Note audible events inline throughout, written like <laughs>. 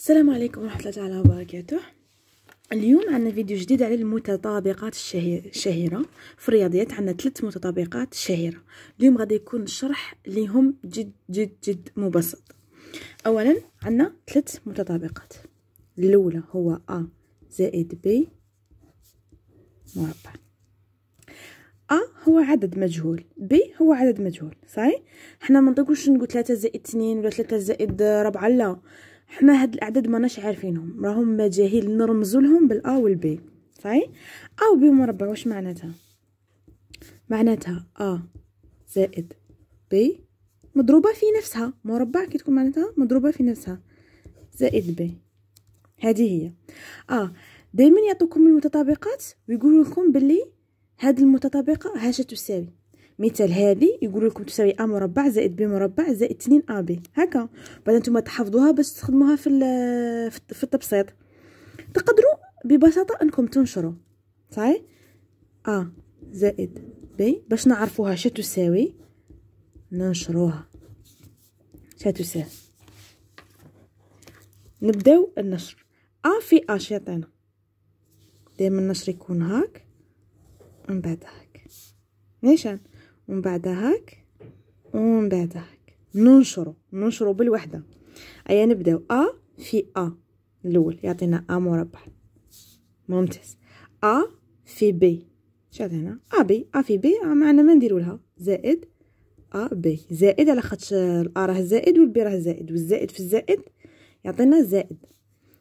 السلام عليكم ورحمة الله تعالى وبركاته اليوم عندنا فيديو جديد على المتطابقات الشهيرة في الرياضيات عندنا ثلاث متطابقات شهيرة اليوم غادي يكون الشرح ليهم جد جد جد مبسط أولا عندنا ثلاث متطابقات الأولى هو أ زائد ب مربع أ هو عدد مجهول ب هو عدد مجهول صحيح حنا ما نقولش نقول 3 زائد 2 ولا 3 زائد 4 لا حنا هاد الاعداد ماناش عارفينهم راهم مجاهيل نرمزوا لهم بالا والبي صحيح او بي مربع واش معناتها معناتها ا زائد بي مضروبه في نفسها مربع كي تكون معناتها مضروبه في نفسها زائد بي هذه هي اه دائما يعطوكم المتطابقات ويقولوا لكم باللي هاد المتطابقه هاش تساوي مثال هذه يقول لكم تساوي ا مربع زائد ب مربع زائد 2 ا بي هكا بعد نتوما تحفظوها باش تخدموها في في التبسيط تقدروا ببساطه انكم تنشروا صحيح ا زائد بي باش نعرفوها تساوي ننشروها تساوي نبداو النشر ا في ا شيطان دائما النشر يكون هاك من بعد هاك نيشان ومن بعد هاك ومن بعد هاك ننشرو ننشرو بالوحده ايا نبداو ا في ا الاول يعطينا ا مربع ممتاز ا في بي شعلنا ا بي ا في بي معنا ما نديرو لها زائد ا بي زائد على خاطش الا راه زائد والبي راه زائد والزائد في الزائد يعطينا زائد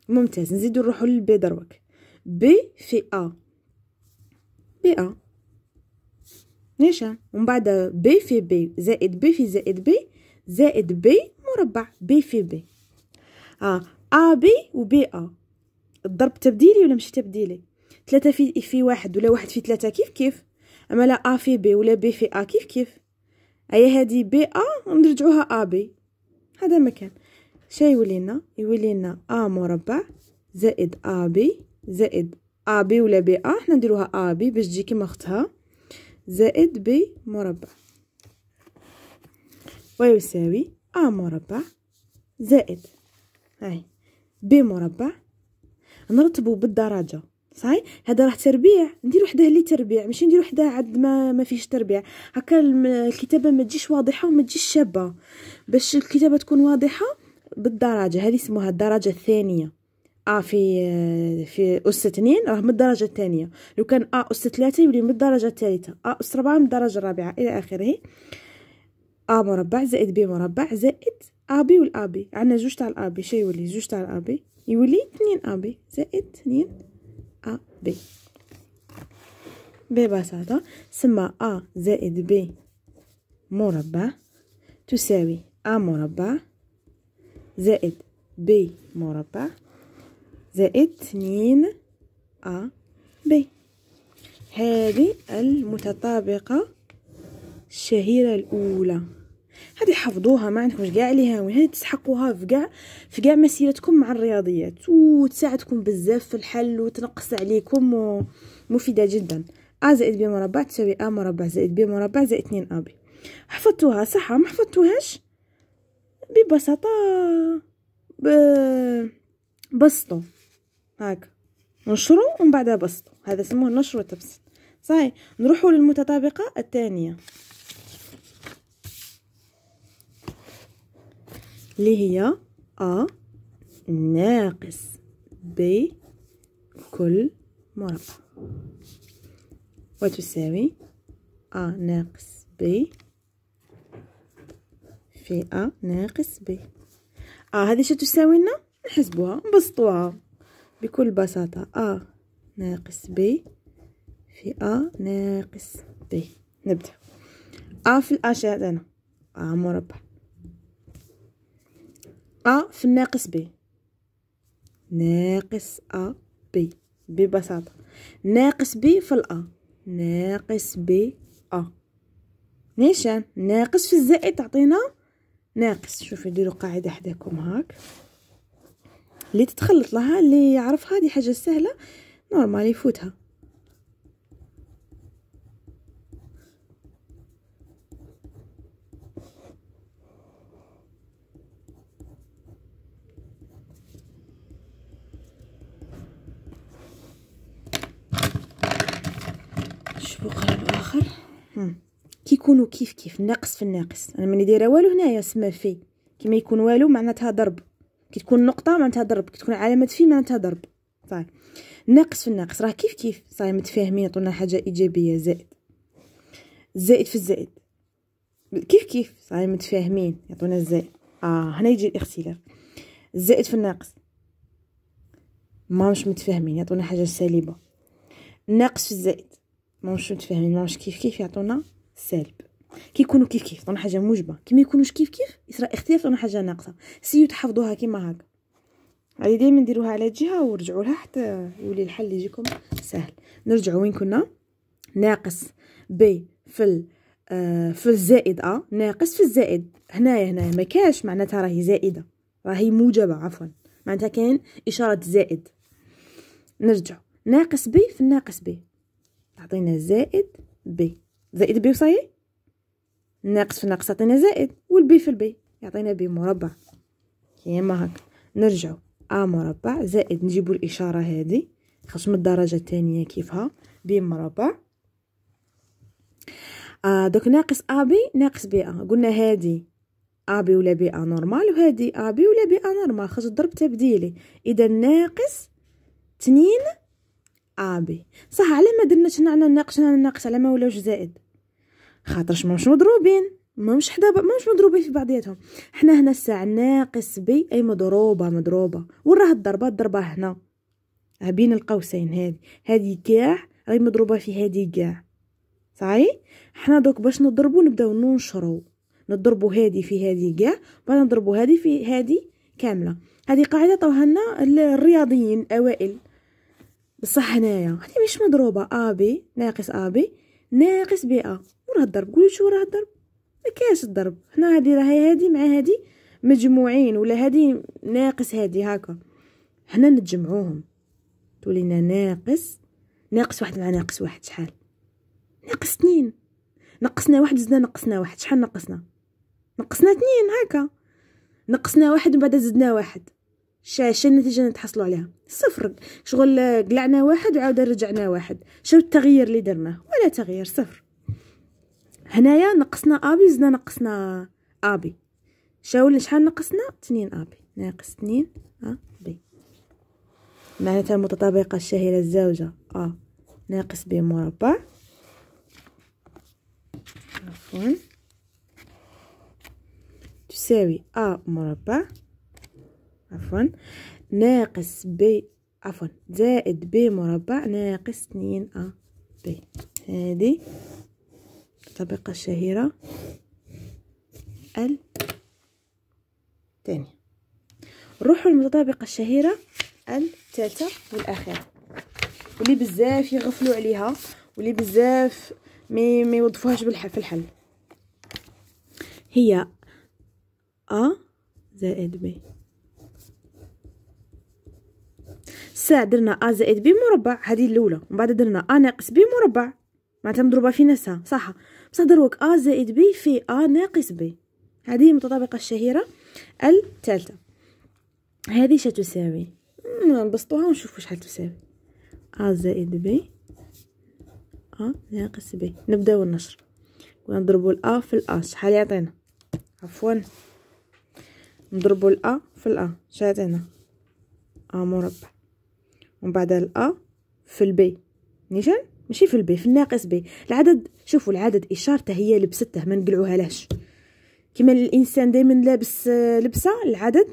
ممتاز نزيدو نروحو للبي دروك بي في ا بي ا ماشي ومن بعد بي في بي زائد بي في زائد بي زائد بي مربع بي في بي اه ا بي وبي ا الضرب تبديلي ولا ماشي تبديلي ثلاثة في في واحد ولا واحد في ثلاثة كيف كيف اما لا ا في بي ولا بي في ا كيف كيف هي هذه بي ا نرجعوها ا بي هذا مكان شا يولي لنا ا مربع زائد ا بي زائد ا بي ولا بي ا حنا نديروها ا بي باش تجي كيما اختها زائد ب مربع ويساوي أ مربع زائد هاي ب مربع نرتبو بالدرجة صحيح هذا راه تربيع ندير وحده لي تربيع ماشي ندير وحده عاد ما ما فيهش تربيع هكا الكتابه ما تجيش واضحه وما تجيش شابه باش الكتابه تكون واضحه بالدرجه هذه اسمها الدرجه الثانيه ا آه، في آه، في اس 2 راه من الدرجه الثانيه لو كان ا اس 3 يولي من الدرجه الثالثه ا اس 4 من الدرجه الرابعه الى اخره ا مربع زائد ب مربع زائد ا بي الأ بي عندنا جوج تاع الا بي شي يولي جوج تاع الا بي يولي 2 ا بي زائد 2 ا بي ببساطه سما ا زائد ب مربع تساوي ا مربع زائد ب مربع زائد اتنين أ ب هذه المتطابقة الشهيرة الأولى هذه حفظوها ما عندكمش كاع ليها وين هذه تسحقوها في كاع في كاع مسيرتكم مع الرياضيات وتساعدكم بزاف في الحل وتنقص عليكم ومفيده جدا ا زائد ب مربع تساوي ا مربع زائد ب مربع زائد 2 ا بي حفظتوها صح ما حفظتوهاش ببساطه ب... بسطو هاكا نشرو ومن بعدها بسطو هذا سموه النشر والتبسيط صاي نروحوا للمتطابقه الثانيه اللي هي أ ناقص ب كل مربع وتساوي أ ناقص ب في أ ناقص ب أ آه، هذه شو لنا نحسبوها نبسطوها بكل بساطة أ ناقص بي في أ ناقص بي نبدأ أ في الأشعة أنا أ مربع أ في الناقص بي ناقص أ بي ببساطة ناقص بي في الأ ناقص بي أ نيشان ناقص في الزائد تعطينا ناقص شوفي ديروا قاعدة حداكم هاك اللي تتخلط لها اللي يعرفها دي حاجه سهله نورمال يفوتها شوفوا قرب اخر كيكونوا كيف كيف ناقص في الناقص انا ماني دايره والو هنايا سما في كيما يكون والو معناتها ضرب كي تكون نقطه معناتها ضرب كي تكون علامه في معناتها ضرب صافي ناقص في الناقص راه كيف كيف صافي متفاهمين عطونا حاجه ايجابيه زائد زائد في الزائد كيف كيف صافي متفاهمين يعطونا الزائد اه هنا يجي الاختلاف الزائد في الناقص ما مش متفاهمين يعطونا حاجه سالبه ناقص في الزائد ما مش متفاهمين ما مش كيف كيف يعطونا سالب كيكونوا كيف كيف طون حاجه موجبه كي ما يكونوش كيف كيف يصرا اختلاف طون حاجه ناقصه سيو تحفظوها كيما هكا هذه دائما ديروها على جهه ورجعوا لها حتى يولي الحل يجيكم سهل نرجعوا وين كنا ناقص ب في ال آه، في الزائد ا آه، ناقص في الزائد هنايا هنايا ما كاش معناتها راهي زائده راهي موجبه عفوا معناتها كاين اشاره زائد نرجع ناقص ب في الناقص ب تعطينا زائد ب زائد ب وصايي ناقص في ناقص يعطينا زائد والبي في البي يعطينا بي مربع كيما هكا نرجعو ا مربع زائد نجيبو الاشاره هذه من الدرجه الثانيه كيفها بي مربع آه دوك ناقص ا بي ناقص بي ا قلنا هادي ا بي ولا بي ا نورمال وهادي ا بي ولا بي ا نورمال خاص الضرب تبديلي اذا ناقص تنين ا بي صح على ما درناش هنا عندنا ناقص هنا ناقص على ما ولاوش زائد خاطرش ماهمش مضروبين ماهمش حدا ماهمش مضروبين في بعضياتهم حنا هنا الساعه ناقص بي اي مضروبه مضروبه وين راه الضربه الضربه هنا بين القوسين هذه هذه كاع راهي مضروبه في هذه كاع صاي حنا دوك باش نضربو نبداو ننشرو نضربو هذه في هذه كاع بعد نضربو هذه في هذه كامله هذه قاعده طوها لنا الرياضيين الاوائل بصح هنايا هذه مش مضروبه ا بي ناقص ا بي ناقص بي ا وراه الضرب قولي شو راه الضرب ما كاش الضرب حنا هادي راهي هادي مع هادي مجموعين ولا هادي ناقص هادي هاكا حنا نتجمعوهم تولينا ناقص ناقص واحد مع ناقص واحد شحال ناقص اثنين نقصنا واحد زدنا نقصنا واحد شحال نقصنا نقصنا اثنين هاكا نقصنا واحد ومن بعد زدنا واحد شاش النتيجه اللي نتحصلوا عليها صفر شغل قلعنا واحد وعاود رجعنا واحد شو التغيير اللي درناه ولا تغيير صفر هنايا نقصنا ابي زدنا نقصنا ابي شاول شحال نقصنا تنين ابي ناقص تنين ابي معناتها المتطابقه الشهيره الزوجه ا آه. ناقص ب مربع عفوا تساوي ا مربع عفوا ناقص ب عفوا زائد ب مربع ناقص 2 ا ب هذه الطبقة الشهيرة الثانية نروحو للمتطابقة الشهيرة الثالثة والأخيرة واللي بزاف يغفلوا عليها واللي بزاف مي ما يوظفوهاش بالحل في الحل هي أ زائد بي ساعة درنا أ زائد بي مربع هذه الأولى ومن بعد درنا أ ناقص بي مربع معناتها مضروبة في نفسها صح بصح دروك ا زائد بي في ا ناقص بي هذه هي المتطابقه الشهيره الثالثه هذه شتساوي نبسطوها ونشوفو شحال تساوي ا زائد بي ا ناقص بي نبداو النشر ونضربو الا في الا شحال يعطينا عفوا نضربو الا في الا شحال يعطينا ا مربع ومن بعد الا في البي نيشان ماشي في البي في الناقص بي العدد شوفوا العدد اشارته هي لبسته ما نقلعوها لهش كما الانسان دائما لابس آه، لبسه العدد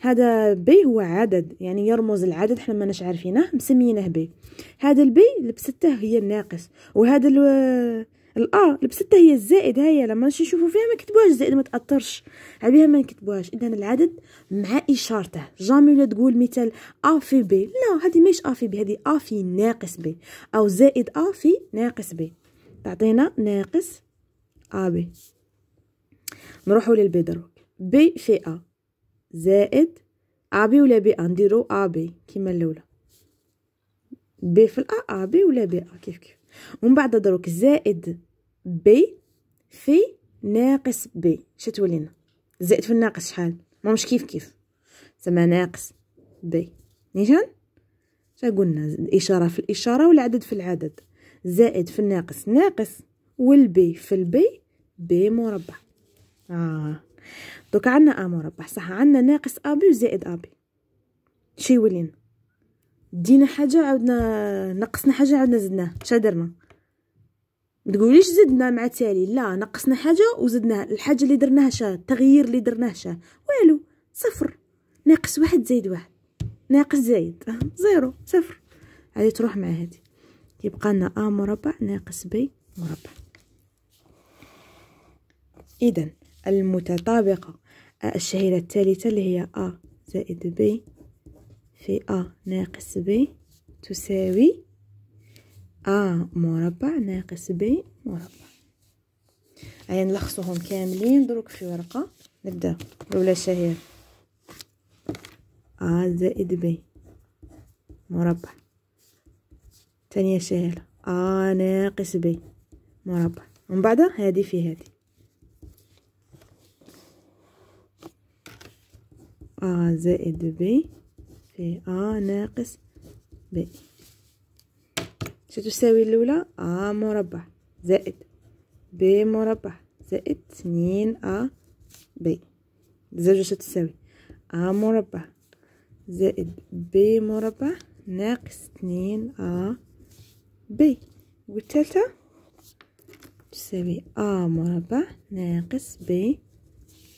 هذا بي هو عدد يعني يرمز العدد حنا ما عارفينه مسمينه بي هذا البي لبسته هي الناقص وهذا آه، الأ البسته هي الزائد هيا لما نشوفوا فيها ما كتبوهاش زائد ما تأطرش عليها ما نكتبوهاش اذا العدد مع اشارته جامي ولا تقول مثال ا في بي لا هذه ماهيش ا في بي هذه ا في ناقص بي او زائد ا في ناقص بي تعطينا ناقص ا بي نروحوا للبيدروك بي في ا زائد ا بي ولا بي ا نديرو ا بي كيما الاولى بي في الا ا بي ولا بي ا كيف كيف ومن بعد دروك زائد بي في ناقص بي شتولينا زائد في الناقص شحال ما مش كيف كيف زعما ناقص بي نيشان شا الاشاره في الاشاره والعدد في العدد زائد في الناقص ناقص والبي في البي بي مربع اه دوك عندنا ا مربع صح عندنا ناقص ا بي وزائد ا بي شي يولينا دينا حاجه عاودنا نقصنا حاجه عاودنا زدناها اش درنا متقوليش زدنا مع التالي لا نقصنا حاجه وزدناها الحاجه اللي درناها شا التغيير اللي درناه شا والو صفر ناقص واحد زايد واحد ناقص زايد <laughs> زيرو صفر هذه تروح مع هذه يبقى لنا ا مربع ناقص بي مربع اذا المتطابقه الشهيره الثالثه اللي هي ا زائد بي في أ ناقص ب تساوي أ مربع ناقص ب مربع يعني نلخصوهم كاملين دروك في ورقة نبدأ الأولى شهير أ زائد ب مربع تانية شهير أ ناقص ب مربع ومن بعد هادي في هادي أ زائد ب في أ ناقص ب ستساوي الأولى أ مربع زائد ب مربع زائد اثنين أ ب الزوجة ستساوي أ مربع زائد ب مربع ناقص اثنين أ ب والثالثة تساوي أ مربع ناقص ب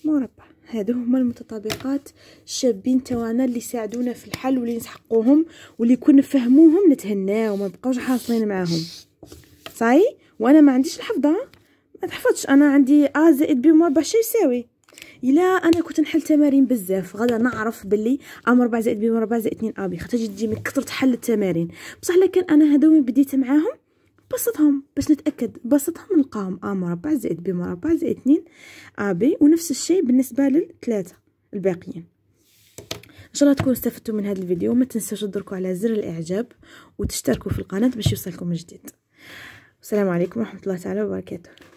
مربع هادو هما المتطابقات الشابين توانا اللي ساعدونا في الحل واللي نسحقوهم واللي كون نفهموهم نتهناو ما نبقاوش حاصلين معاهم صاي وانا ما عنديش الحفظه ما تحفظش انا عندي ا زائد بي مربع شي يساوي الا انا كنت نحل تمارين بزاف غدا نعرف باللي ا مربع زائد بي مربع زائد 2 بي خاطر تجي من كثره حل التمارين بصح لكن انا هادو من بديت معاهم بسطهم باش نتأكد بسطهم نلقاهم أ آه، مربع زائد ب مربع زائد 2 أ آه، بي ونفس الشيء بالنسبة للثلاثة الباقيين ان شاء الله تكونوا استفدتوا من هذا الفيديو ما تنساوش تدركوا على زر الاعجاب وتشتركوا في القناه باش يوصلكم الجديد السلام عليكم ورحمه الله تعالى وبركاته